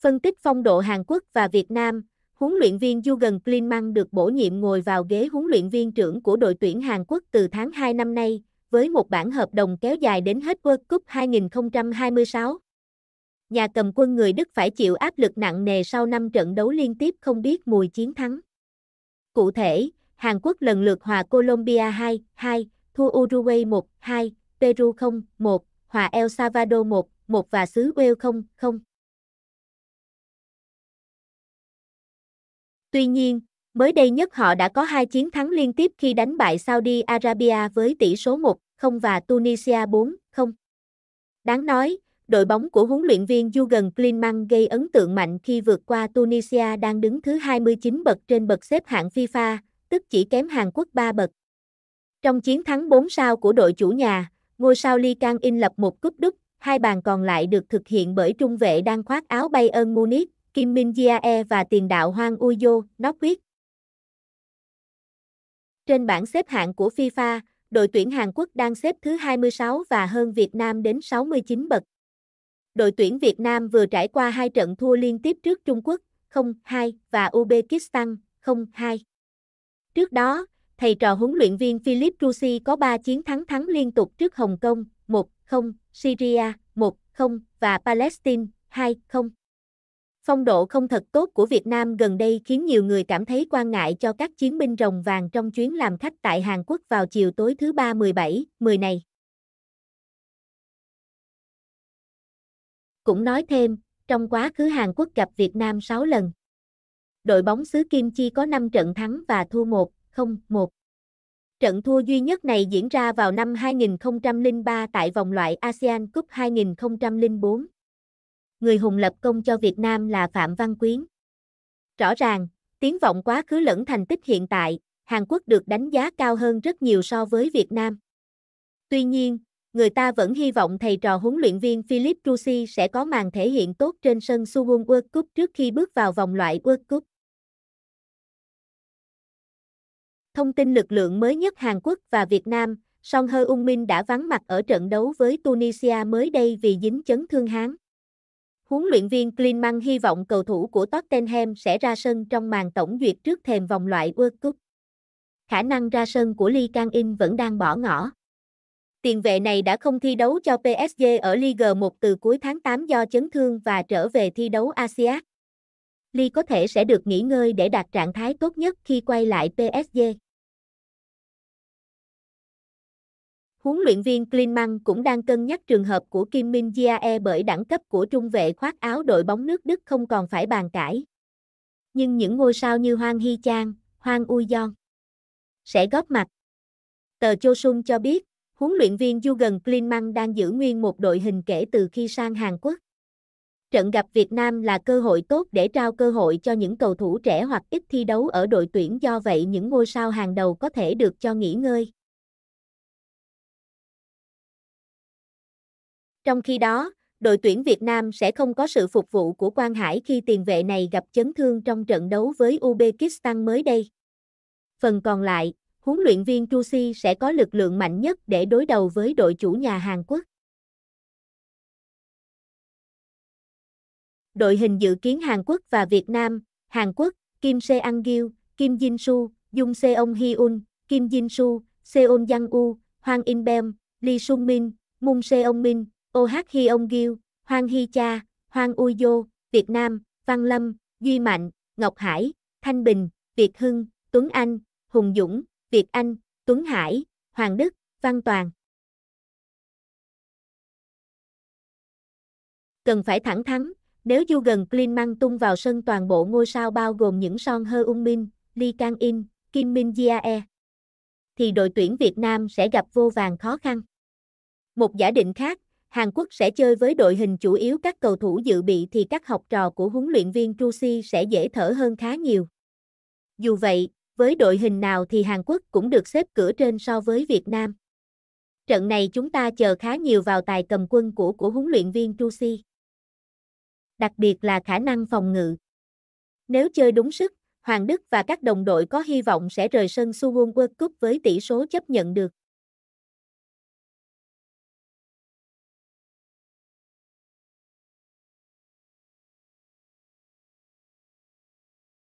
phân tích phong độ Hàn Quốc và Việt Nam, huấn luyện viên Jurgen Klinsmann được bổ nhiệm ngồi vào ghế huấn luyện viên trưởng của đội tuyển Hàn Quốc từ tháng 2 năm nay, với một bản hợp đồng kéo dài đến hết World Cup 2026. Nhà cầm quân người Đức phải chịu áp lực nặng nề sau 5 trận đấu liên tiếp không biết mùi chiến thắng. Cụ thể, Hàn Quốc lần lượt hòa Colombia 2-2, thua Uruguay 1-2, Peru 0-1, hòa El Salvador 1-1 và xứ Wales 0-0. Tuy nhiên, mới đây nhất họ đã có hai chiến thắng liên tiếp khi đánh bại Saudi Arabia với tỷ số 1-0 và Tunisia 4-0. Đáng nói, đội bóng của huấn luyện viên Jurgen Klinsmann gây ấn tượng mạnh khi vượt qua Tunisia đang đứng thứ 29 bậc trên bậc xếp hạng FIFA, tức chỉ kém Hàn Quốc 3 bậc. Trong chiến thắng 4 sao của đội chủ nhà, ngôi sao Lee Kang In lập một cúp đúc, hai bàn còn lại được thực hiện bởi trung vệ đang khoác áo Bayern Munich, Kim Min Jae và tiền đạo Hoang Uyo, Norwich. Trên bảng xếp hạng của FIFA, đội tuyển Hàn Quốc đang xếp thứ 26 và hơn Việt Nam đến 69 bậc. Đội tuyển Việt Nam vừa trải qua hai trận thua liên tiếp trước Trung Quốc 0-2 và Uzbekistan 0-2. Trước đó, thầy trò huấn luyện viên Philip Rossi có 3 chiến thắng thắng liên tục trước Hồng Kông 1-0, Syria 1-0 và Palestine 2-0. Phong độ không thật tốt của Việt Nam gần đây khiến nhiều người cảm thấy quan ngại cho các chiến binh rồng vàng trong chuyến làm khách tại Hàn Quốc vào chiều tối thứ Ba 17, 10 này. Cũng nói thêm, trong quá khứ Hàn Quốc gặp Việt Nam 6 lần. Đội bóng xứ Kim Chi có 5 trận thắng và thua 1, 0, 1. Trận thua duy nhất này diễn ra vào năm 2003 tại vòng loại ASEAN Cup 2004 người hùng lập công cho Việt Nam là Phạm Văn Quyến. Rõ ràng, tiếng vọng quá khứ lẫn thành tích hiện tại, Hàn Quốc được đánh giá cao hơn rất nhiều so với Việt Nam. Tuy nhiên, người ta vẫn hy vọng thầy trò huấn luyện viên Philip Rossi sẽ có màn thể hiện tốt trên sân Suwon World Cup trước khi bước vào vòng loại World Cup. Thông tin lực lượng mới nhất Hàn Quốc và Việt Nam, Song Hơ Ung Min đã vắng mặt ở trận đấu với Tunisia mới đây vì dính chấn thương háng. Huấn luyện viên Klinsmann hy vọng cầu thủ của Tottenham sẽ ra sân trong màn tổng duyệt trước thềm vòng loại World Cup. Khả năng ra sân của Lee Kang In vẫn đang bỏ ngỏ. Tiền vệ này đã không thi đấu cho PSG ở Ligue 1 từ cuối tháng 8 do chấn thương và trở về thi đấu Asia. Lee có thể sẽ được nghỉ ngơi để đạt trạng thái tốt nhất khi quay lại PSG. Huấn luyện viên Klinsmann cũng đang cân nhắc trường hợp của Kim Min Jae bởi đẳng cấp của trung vệ khoác áo đội bóng nước Đức không còn phải bàn cãi. Nhưng những ngôi sao như Hoang Hy Chang, Hoang Uyon sẽ góp mặt. Tờ Chosun cho biết, huấn luyện viên Jurgen Klinsmann đang giữ nguyên một đội hình kể từ khi sang Hàn Quốc. Trận gặp Việt Nam là cơ hội tốt để trao cơ hội cho những cầu thủ trẻ hoặc ít thi đấu ở đội tuyển do vậy những ngôi sao hàng đầu có thể được cho nghỉ ngơi. Trong khi đó, đội tuyển Việt Nam sẽ không có sự phục vụ của Quang Hải khi tiền vệ này gặp chấn thương trong trận đấu với Uzbekistan mới đây. Phần còn lại, huấn luyện viên Chu Si sẽ có lực lượng mạnh nhất để đối đầu với đội chủ nhà Hàn Quốc. Đội hình dự kiến Hàn Quốc và Việt Nam, Hàn Quốc, Kim Se Ang Gil, Kim Jin Su, Jung Seong Hyun, Kim Jin Su, Seon Yang U, Hoang In Bem, Lee Sung Min, Moon Seong Min, Oh Hi Ông Gil, Hoang Hi Cha, Hoang Ui Dô, Việt Nam, Văn Lâm, Duy Mạnh, Ngọc Hải, Thanh Bình, Việt Hưng, Tuấn Anh, Hùng Dũng, Việt Anh, Tuấn Hải, Hoàng Đức, Văn Toàn. Cần phải thẳng thắn, nếu du gần clean mang tung vào sân toàn bộ ngôi sao bao gồm những son Hơ Ung Min, Lee Kang In, Kim Min Jia e, thì đội tuyển Việt Nam sẽ gặp vô vàng khó khăn. Một giả định khác, Hàn Quốc sẽ chơi với đội hình chủ yếu các cầu thủ dự bị thì các học trò của huấn luyện viên Trusi sẽ dễ thở hơn khá nhiều. Dù vậy, với đội hình nào thì Hàn Quốc cũng được xếp cửa trên so với Việt Nam. Trận này chúng ta chờ khá nhiều vào tài cầm quân của của huấn luyện viên Trusi. Đặc biệt là khả năng phòng ngự. Nếu chơi đúng sức, Hoàng Đức và các đồng đội có hy vọng sẽ rời sân Suwon World Cup với tỷ số chấp nhận được.